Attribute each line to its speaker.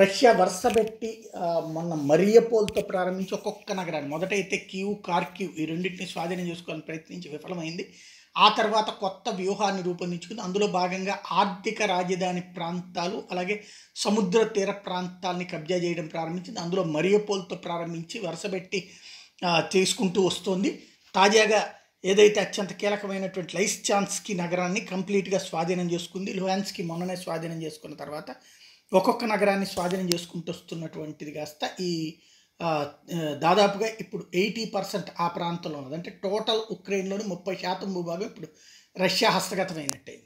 Speaker 1: Russia వరుస పెట్టి మొన్న మరియపోల్తో ప్రారంభించి ఒక్కొక్క నగరాన్ని మొదట అయితే కీవ్ కార్కివ్ ఈ రెండింటిని స్వాధీనం చేసుకోవాలని ప్రయత్నించి విఫలమైంది ఆ తర్వాత కొత్త వ్యూహాన్ని రూపొందించుకుని అందులో భాగంగా ఆర్థిక రాజధాని ప్రాంతాలు అలాగే సముద్ర తీర ప్రాంతాలని కబ్జా చేయడం ప్రారంభించింది అందులో మరియపోల్తో ప్రారంభించి వరుసపెట్టి చేసుకుంటూ వస్తోంది తాజాగా ఏదైతే అత్యంత కీలకమైనటువంటి లైస్ ఛాన్స్కి నగరాన్ని కంప్లీట్గా స్వాధీనం చేసుకుంది లుహాన్స్కి మొన్ననే స్వాధీనం చేసుకున్న తర్వాత ఒక్కొక్క నగరాన్ని స్వాధీనం చేసుకుంటూ వస్తున్నటువంటిది కాస్త ఈ దాదాపుగా ఇప్పుడు ఎయిటీ పర్సెంట్ ఆ ప్రాంతంలో ఉన్నది అంటే టోటల్ ఉక్రెయిన్లోని ముప్పై శాతం భూభాగం ఇప్పుడు రష్యా హస్తగతమైనట్టే